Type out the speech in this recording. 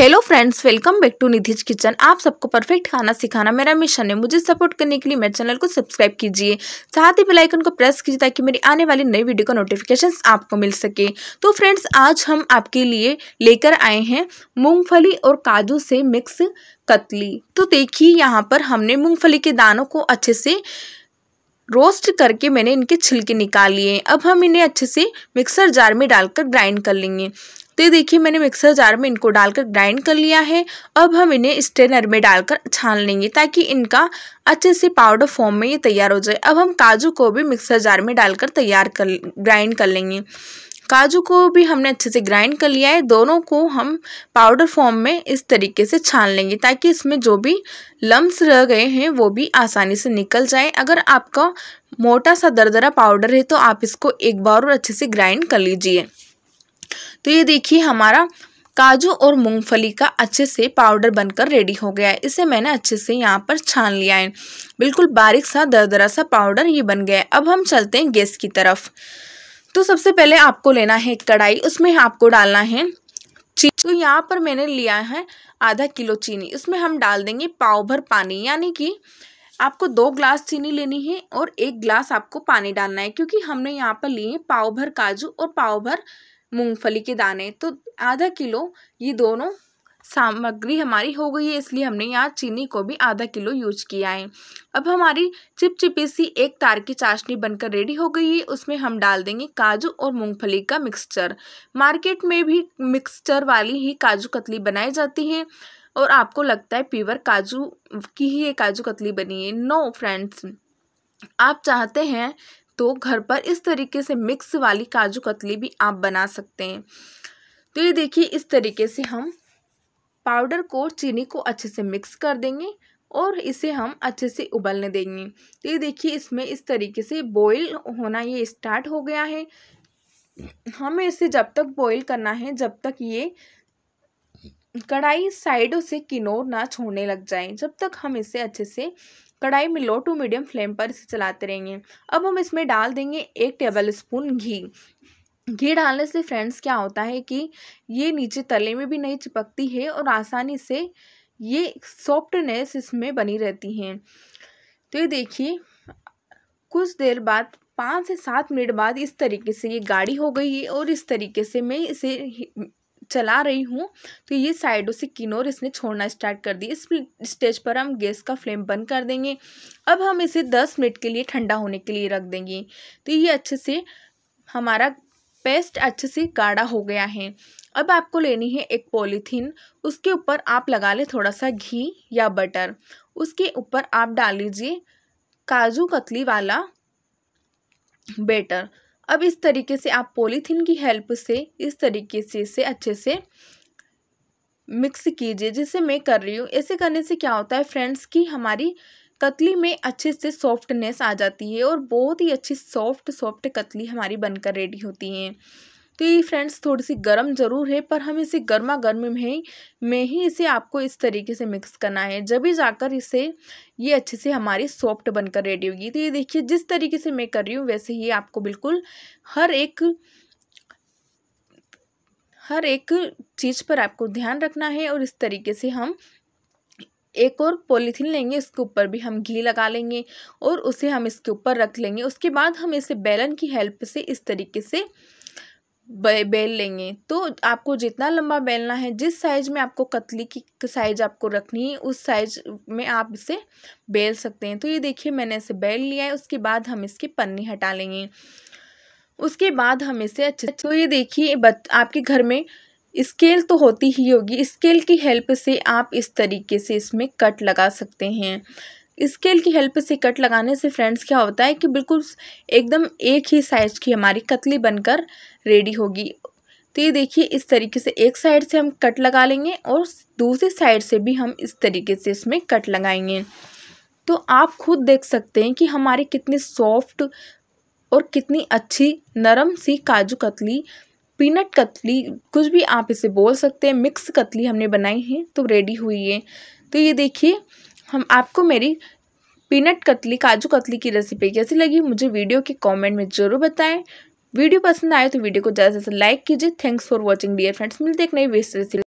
hello friends welcome back to Nidhi's kitchen आप सबको perfect खाना सिखाना मेरा मिशन है मुझे सपोर्ट करने के लिए मेरे चैनल को सब्सक्राइब कीजिए साथ ही बेल आइकन को प्रेस कीजिए ताकि मेरी आने वाली नई वीडियो का नोटिफिकेशन आपको मिल सके तो फ्रेंड्स आज हम आपके लिए लेकर आए हैं मूंगफली और काजू से मिक्स कतली तो देखिए यहाँ पर हमने मूँगफली के दानों को अच्छे से रोस्ट करके मैंने इनके छिलके निकाल लिए अब हम इन्हें अच्छे से मिक्सर जार में डालकर ग्राइंड कर लेंगे तो ये देखिए मैंने मिक्सर जार में इनको डालकर ग्राइंड कर लिया है अब हम इन्हें स्ट्रेनर में डालकर छान लेंगे ताकि इनका अच्छे से पाउडर फॉर्म में ये तैयार हो जाए अब हम काजू को भी मिक्सर जार में डालकर तैयार कर ग्राइंड कर लेंगे काजू को भी हमने अच्छे से ग्राइंड कर लिया है दोनों को हम पाउडर फॉर्म में इस तरीके से छान लेंगे ताकि इसमें जो भी लम्स रह गए हैं वो भी आसानी से निकल जाए अगर आपका मोटा सा दरदरा पाउडर है तो आप इसको एक बार और अच्छे से ग्राइंड कर लीजिए तो ये देखिए हमारा काजू और मूंगफली का अच्छे से पाउडर बनकर रेडी हो गया है इसे मैंने अच्छे से यहाँ पर छान लिया है बिल्कुल बारीक सा दरदरा सा पाउडर ये बन गया है अब हम चलते हैं गैस की तरफ तो सबसे पहले आपको लेना है कढ़ाई उसमें आपको डालना है चीनी तो यहाँ पर मैंने लिया है आधा किलो चीनी उसमें हम डाल देंगे पाव भर पानी यानी कि आपको दो ग्लास चीनी लेनी है और एक ग्लास आपको पानी डालना है क्योंकि हमने यहाँ पर लिए पाव भर काजू और पाव भर मूंगफली के दाने तो आधा किलो ये दोनों सामग्री हमारी हो गई है इसलिए हमने यहाँ चीनी को भी आधा किलो यूज किया है अब हमारी चिपचिपी सी एक तार की चाशनी बनकर रेडी हो गई है उसमें हम डाल देंगे काजू और मूंगफली का मिक्सचर मार्केट में भी मिक्सचर वाली ही काजू कतली बनाई जाती है और आपको लगता है पीवर काजू की ही ये काजू कतली बनी है नो फ्रेंड्स आप चाहते हैं तो घर पर इस तरीके से मिक्स वाली काजू कतली भी आप बना सकते हैं तो ये देखिए इस तरीके से हम पाउडर को चीनी को अच्छे से मिक्स कर देंगे और इसे हम अच्छे से उबलने देंगे तो ये देखिए इसमें इस तरीके से बॉईल होना ये स्टार्ट हो गया है हमें इसे जब तक बॉईल करना है जब तक ये कढ़ाई साइडों से किनोर ना छोड़ने लग जाए जब तक हम इसे अच्छे से कढ़ाई में लो टू मीडियम फ्लेम पर इसे चलाते रहेंगे अब हम इसमें डाल देंगे एक टेबल स्पून घी घी डालने से फ्रेंड्स क्या होता है कि ये नीचे तले में भी नहीं चिपकती है और आसानी से ये सॉफ्टनेस इसमें बनी रहती है तो ये देखिए कुछ देर बाद पाँच से सात मिनट बाद इस तरीके से ये गाढ़ी हो गई है और इस तरीके से मैं इसे चला रही हूँ तो ये साइडों से किनोर इसने छोड़ना स्टार्ट कर दी इस स्टेज पर हम गैस का फ्लेम बंद कर देंगे अब हम इसे दस मिनट के लिए ठंडा होने के लिए रख देंगे तो ये अच्छे से हमारा पेस्ट अच्छे से गाढ़ा हो गया है अब आपको लेनी है एक पॉलीथीन उसके ऊपर आप लगा लें थोड़ा सा घी या बटर उसके ऊपर आप डाल लीजिए काजू कतली वाला बेटर अब इस तरीके से आप पॉलीथीन की हेल्प से इस तरीके से इसे अच्छे से मिक्स कीजिए जिसे मैं कर रही हूँ ऐसे करने से क्या होता है फ्रेंड्स कि हमारी कतली में अच्छे से सॉफ्टनेस आ जाती है और बहुत ही अच्छी सॉफ्ट सॉफ्ट कतली हमारी बनकर रेडी होती हैं तो ये फ्रेंड्स थोड़ी सी गर्म ज़रूर है पर हम इसे गर्मा गर्म में ही में ही इसे आपको इस तरीके से मिक्स करना है जब ही जाकर इसे ये अच्छे से हमारी सॉफ्ट बनकर रेडी होगी तो ये देखिए जिस तरीके से मैं कर रही हूँ वैसे ही आपको बिल्कुल हर एक हर एक चीज़ पर आपको ध्यान रखना है और इस तरीके से हम एक और पॉलीथीन लेंगे इसके ऊपर भी हम घी लगा लेंगे और उसे हम इसके ऊपर रख लेंगे उसके बाद हम इसे बेलन की हेल्प से इस तरीके से बे, बेल लेंगे तो आपको जितना लंबा बेलना है जिस साइज़ में आपको कतली की साइज़ आपको रखनी है उस साइज़ में आप इसे बेल सकते हैं तो ये देखिए मैंने इसे बेल लिया है उसके बाद हम इसके पन्नी हटा लेंगे उसके बाद हम इसे अच्छे तो ये देखिए आपके घर में स्केल तो होती ही होगी स्केल की हेल्प से आप इस तरीके से इसमें कट लगा सकते हैं स्केल की हेल्प से कट लगाने से फ्रेंड्स क्या होता है कि बिल्कुल एकदम एक ही साइज की हमारी कतली बनकर रेडी होगी तो ये देखिए इस तरीके से एक साइड से हम कट लगा लेंगे और दूसरी साइड से भी हम इस तरीके से इसमें कट लगाएंगे तो आप खुद देख सकते हैं कि हमारी कितनी सॉफ्ट और कितनी अच्छी नरम सी काजू कतली पीनट कतली कुछ भी आप इसे बोल सकते हैं मिक्स कतली हमने बनाई है तो रेडी हुई है तो ये देखिए हम आपको मेरी पीनट कतली काजू कतली की रेसिपी कैसी लगी मुझे वीडियो के कमेंट में ज़रूर बताएं वीडियो पसंद आए तो वीडियो को ज़्यादा से लाइक कीजिए thanks for watching dear friends मिलते एक नई वेस्ट रेसिपी